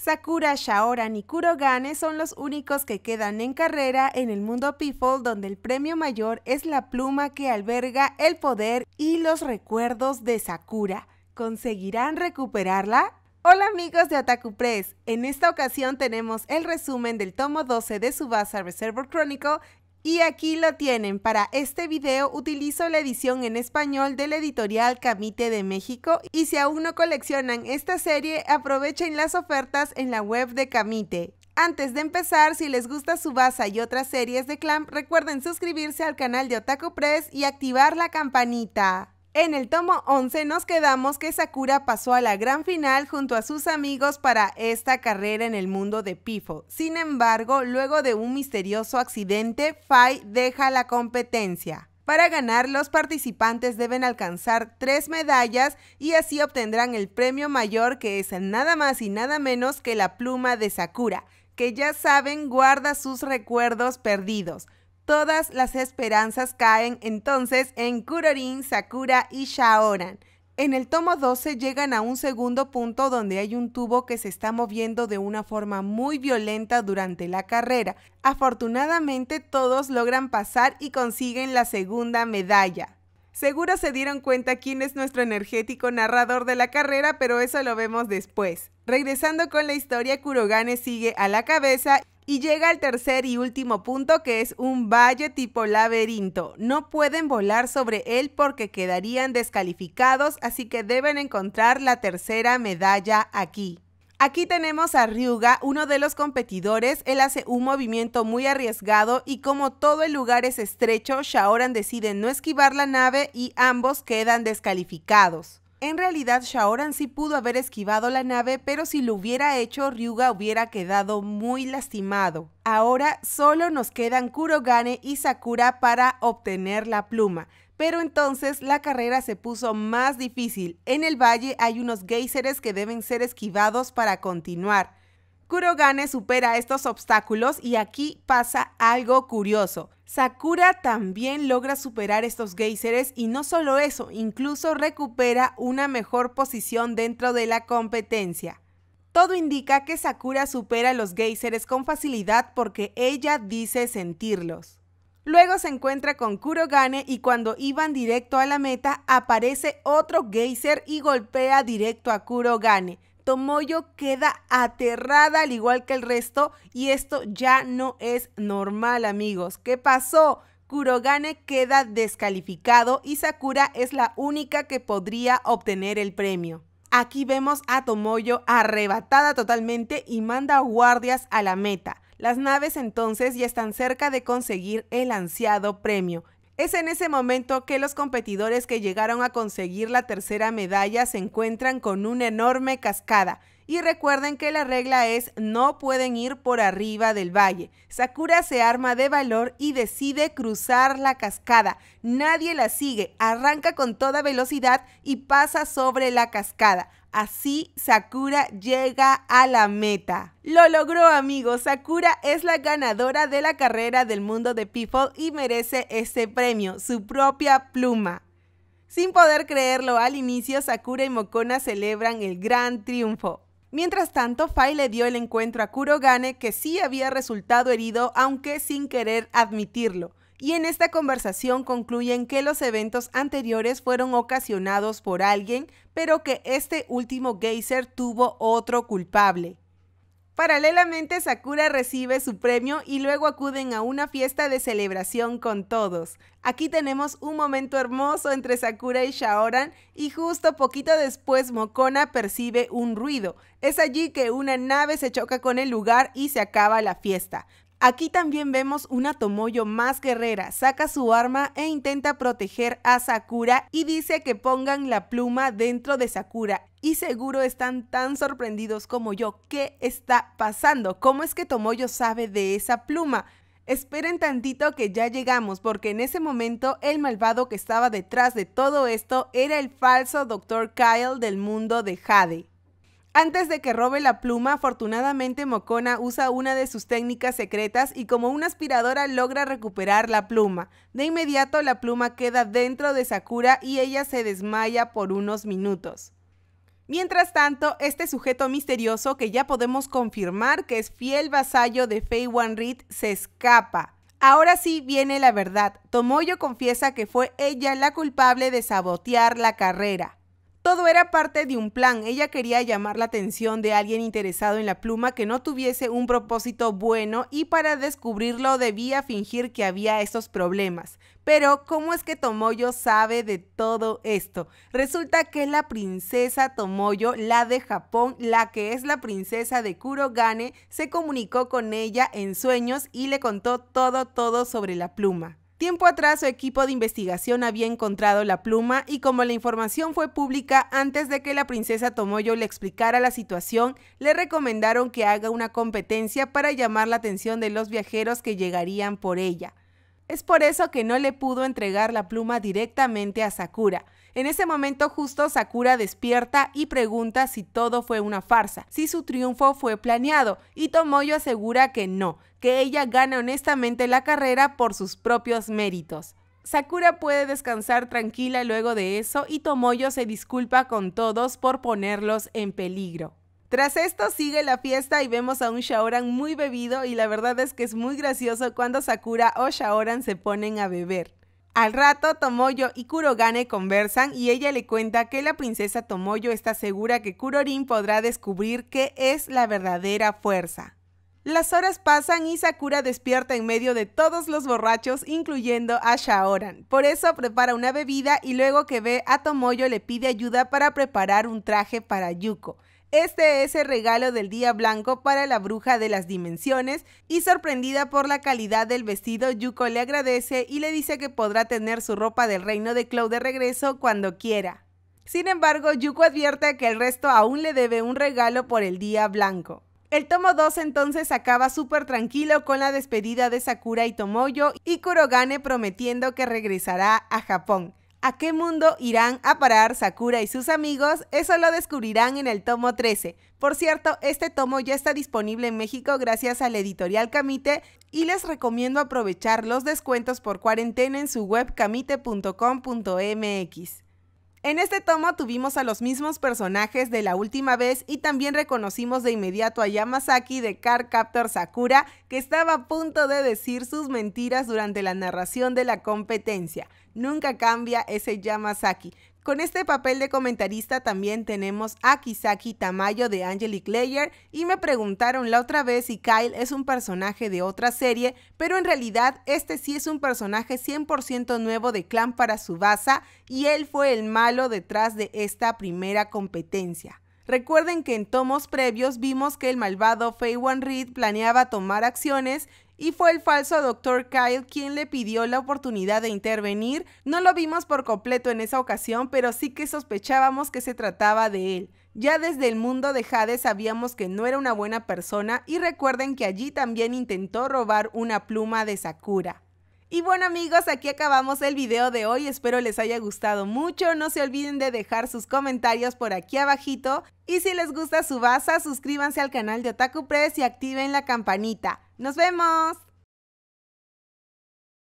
Sakura Shaoran y Kurogane son los únicos que quedan en carrera en el mundo People donde el premio mayor es la pluma que alberga el poder y los recuerdos de Sakura. ¿Conseguirán recuperarla? Hola amigos de Otaku Press, en esta ocasión tenemos el resumen del tomo 12 de Subasa Reservoir Chronicle y aquí lo tienen, para este video utilizo la edición en español del editorial Camite de México y si aún no coleccionan esta serie, aprovechen las ofertas en la web de Camite. Antes de empezar, si les gusta Subasa y otras series de Clamp, recuerden suscribirse al canal de Otaku Press y activar la campanita. En el tomo 11 nos quedamos que Sakura pasó a la gran final junto a sus amigos para esta carrera en el mundo de Pifo. Sin embargo, luego de un misterioso accidente, Fai deja la competencia. Para ganar, los participantes deben alcanzar tres medallas y así obtendrán el premio mayor que es nada más y nada menos que la pluma de Sakura, que ya saben guarda sus recuerdos perdidos. Todas las esperanzas caen entonces en Kurorin, Sakura y Shaoran. En el tomo 12 llegan a un segundo punto donde hay un tubo que se está moviendo de una forma muy violenta durante la carrera. Afortunadamente todos logran pasar y consiguen la segunda medalla. Seguro se dieron cuenta quién es nuestro energético narrador de la carrera, pero eso lo vemos después. Regresando con la historia, Kurogane sigue a la cabeza y llega el tercer y último punto que es un valle tipo laberinto. No pueden volar sobre él porque quedarían descalificados, así que deben encontrar la tercera medalla aquí. Aquí tenemos a Ryuga, uno de los competidores. Él hace un movimiento muy arriesgado y como todo el lugar es estrecho, Shaoran decide no esquivar la nave y ambos quedan descalificados. En realidad, Shaoran sí pudo haber esquivado la nave, pero si lo hubiera hecho, Ryuga hubiera quedado muy lastimado. Ahora solo nos quedan Kurogane y Sakura para obtener la pluma. Pero entonces la carrera se puso más difícil. En el valle hay unos geysers que deben ser esquivados para continuar. Kurogane supera estos obstáculos y aquí pasa algo curioso. Sakura también logra superar estos geyseres y no solo eso, incluso recupera una mejor posición dentro de la competencia. Todo indica que Sakura supera los geyseres con facilidad porque ella dice sentirlos. Luego se encuentra con Kurogane y cuando iban directo a la meta aparece otro geyser y golpea directo a Kurogane, Tomoyo queda aterrada al igual que el resto y esto ya no es normal amigos. ¿Qué pasó? Kurogane queda descalificado y Sakura es la única que podría obtener el premio. Aquí vemos a Tomoyo arrebatada totalmente y manda guardias a la meta. Las naves entonces ya están cerca de conseguir el ansiado premio. Es en ese momento que los competidores que llegaron a conseguir la tercera medalla se encuentran con una enorme cascada. Y recuerden que la regla es no pueden ir por arriba del valle. Sakura se arma de valor y decide cruzar la cascada. Nadie la sigue, arranca con toda velocidad y pasa sobre la cascada. Así Sakura llega a la meta. Lo logró amigos, Sakura es la ganadora de la carrera del mundo de People y merece este premio, su propia pluma. Sin poder creerlo, al inicio Sakura y Mokona celebran el gran triunfo. Mientras tanto, Fai le dio el encuentro a Kurogane que sí había resultado herido aunque sin querer admitirlo y en esta conversación concluyen que los eventos anteriores fueron ocasionados por alguien, pero que este último geyser tuvo otro culpable. Paralelamente, Sakura recibe su premio y luego acuden a una fiesta de celebración con todos. Aquí tenemos un momento hermoso entre Sakura y Shaoran y justo poquito después Mokona percibe un ruido. Es allí que una nave se choca con el lugar y se acaba la fiesta. Aquí también vemos una Tomoyo más guerrera, saca su arma e intenta proteger a Sakura y dice que pongan la pluma dentro de Sakura. Y seguro están tan sorprendidos como yo. ¿Qué está pasando? ¿Cómo es que Tomoyo sabe de esa pluma? Esperen tantito que ya llegamos, porque en ese momento el malvado que estaba detrás de todo esto era el falso Dr. Kyle del mundo de Jade. Antes de que robe la pluma, afortunadamente Mocona usa una de sus técnicas secretas y como una aspiradora logra recuperar la pluma. De inmediato la pluma queda dentro de Sakura y ella se desmaya por unos minutos. Mientras tanto, este sujeto misterioso que ya podemos confirmar que es fiel vasallo de Fei Reed, se escapa. Ahora sí viene la verdad. Tomoyo confiesa que fue ella la culpable de sabotear la carrera. Todo era parte de un plan. Ella quería llamar la atención de alguien interesado en la pluma que no tuviese un propósito bueno y para descubrirlo debía fingir que había estos problemas. Pero, ¿cómo es que Tomoyo sabe de todo esto? Resulta que la princesa Tomoyo, la de Japón, la que es la princesa de Kurogane, se comunicó con ella en sueños y le contó todo, todo sobre la pluma. Tiempo atrás su equipo de investigación había encontrado la pluma y como la información fue pública antes de que la princesa Tomoyo le explicara la situación, le recomendaron que haga una competencia para llamar la atención de los viajeros que llegarían por ella. Es por eso que no le pudo entregar la pluma directamente a Sakura, en ese momento justo Sakura despierta y pregunta si todo fue una farsa, si su triunfo fue planeado, y Tomoyo asegura que no, que ella gana honestamente la carrera por sus propios méritos. Sakura puede descansar tranquila luego de eso y Tomoyo se disculpa con todos por ponerlos en peligro. Tras esto sigue la fiesta y vemos a un Shaoran muy bebido y la verdad es que es muy gracioso cuando Sakura o Shaoran se ponen a beber. Al rato, Tomoyo y Kurogane conversan y ella le cuenta que la princesa Tomoyo está segura que Kurorin podrá descubrir qué es la verdadera fuerza. Las horas pasan y Sakura despierta en medio de todos los borrachos, incluyendo a Shaoran. Por eso prepara una bebida y luego que ve a Tomoyo le pide ayuda para preparar un traje para Yuko. Este es el regalo del día blanco para la bruja de las dimensiones y sorprendida por la calidad del vestido, Yuko le agradece y le dice que podrá tener su ropa del reino de Cloud de regreso cuando quiera. Sin embargo, Yuko advierte que el resto aún le debe un regalo por el día blanco. El tomo 2 entonces acaba súper tranquilo con la despedida de Sakura y Tomoyo y Kurogane prometiendo que regresará a Japón. ¿A qué mundo irán a parar Sakura y sus amigos? Eso lo descubrirán en el tomo 13. Por cierto, este tomo ya está disponible en México gracias a la editorial Camite y les recomiendo aprovechar los descuentos por cuarentena en su web camite.com.mx. En este tomo tuvimos a los mismos personajes de la última vez y también reconocimos de inmediato a Yamazaki de Car Captor Sakura, que estaba a punto de decir sus mentiras durante la narración de la competencia. Nunca cambia ese Yamazaki. Con este papel de comentarista también tenemos a Kisaki Tamayo de Angelic Layer y me preguntaron la otra vez si Kyle es un personaje de otra serie, pero en realidad este sí es un personaje 100% nuevo de Clan para Subasa y él fue el malo detrás de esta primera competencia. Recuerden que en tomos previos vimos que el malvado Faye One Reed planeaba tomar acciones y fue el falso doctor Kyle quien le pidió la oportunidad de intervenir. No lo vimos por completo en esa ocasión, pero sí que sospechábamos que se trataba de él. Ya desde el mundo de Hades sabíamos que no era una buena persona y recuerden que allí también intentó robar una pluma de Sakura. Y bueno amigos, aquí acabamos el video de hoy, espero les haya gustado mucho, no se olviden de dejar sus comentarios por aquí abajito y si les gusta Subasa, suscríbanse al canal de Otaku Press y activen la campanita. ¡Nos vemos!